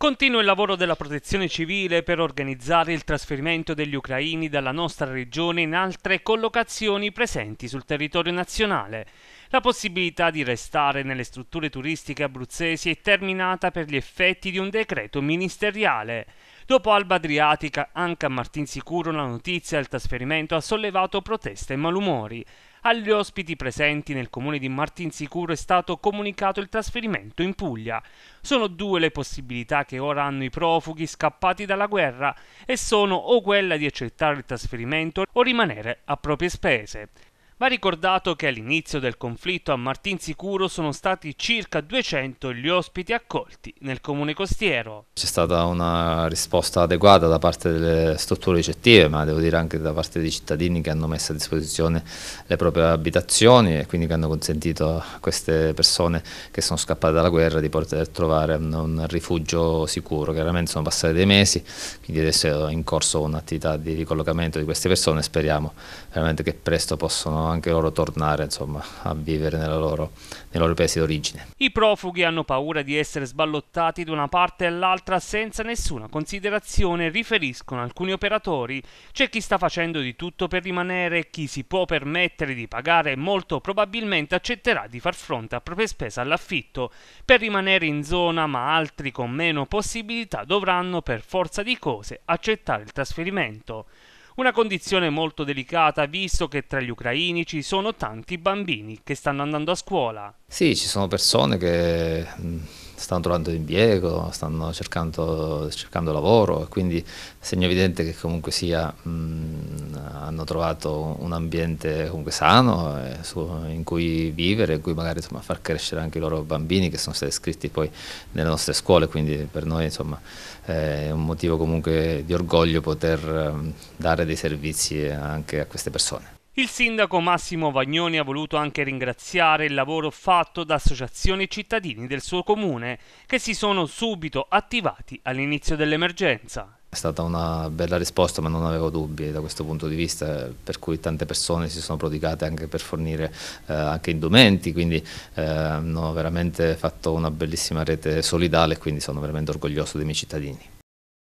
Continua il lavoro della protezione civile per organizzare il trasferimento degli ucraini dalla nostra regione in altre collocazioni presenti sul territorio nazionale. La possibilità di restare nelle strutture turistiche abruzzesi è terminata per gli effetti di un decreto ministeriale. Dopo Alba Adriatica, anche a Martinsicuro la notizia del trasferimento ha sollevato proteste e malumori. Agli ospiti presenti nel comune di Martinsicuro è stato comunicato il trasferimento in Puglia. Sono due le possibilità che ora hanno i profughi scappati dalla guerra e sono o quella di accettare il trasferimento o rimanere a proprie spese. Va ricordato che all'inizio del conflitto a Martinsicuro sono stati circa 200 gli ospiti accolti nel comune costiero. C'è stata una risposta adeguata da parte delle strutture ricettive, ma devo dire anche da parte dei cittadini che hanno messo a disposizione le proprie abitazioni e quindi che hanno consentito a queste persone che sono scappate dalla guerra di poter trovare un rifugio sicuro. Chiaramente sono passati dei mesi, quindi adesso è in corso un'attività di ricollocamento di queste persone e speriamo veramente che presto possano anche loro tornare insomma, a vivere loro, nei loro paesi d'origine. I profughi hanno paura di essere sballottati da una parte all'altra senza nessuna considerazione, riferiscono alcuni operatori. C'è chi sta facendo di tutto per rimanere, chi si può permettere di pagare molto probabilmente accetterà di far fronte a proprie spese all'affitto per rimanere in zona, ma altri con meno possibilità dovranno per forza di cose accettare il trasferimento. Una condizione molto delicata visto che tra gli ucraini ci sono tanti bambini che stanno andando a scuola. Sì, ci sono persone che mm, stanno trovando impiego, stanno cercando, cercando lavoro, quindi segno evidente che comunque sia... Mh, mm, hanno trovato un ambiente comunque sano eh, su, in cui vivere, in cui magari insomma, far crescere anche i loro bambini che sono stati iscritti poi nelle nostre scuole, quindi per noi insomma, è un motivo comunque di orgoglio poter ehm, dare dei servizi anche a queste persone. Il sindaco Massimo Vagnoni ha voluto anche ringraziare il lavoro fatto da associazioni cittadini del suo comune che si sono subito attivati all'inizio dell'emergenza. È stata una bella risposta ma non avevo dubbi da questo punto di vista per cui tante persone si sono prodigate anche per fornire eh, anche indumenti quindi eh, hanno veramente fatto una bellissima rete solidale quindi sono veramente orgoglioso dei miei cittadini.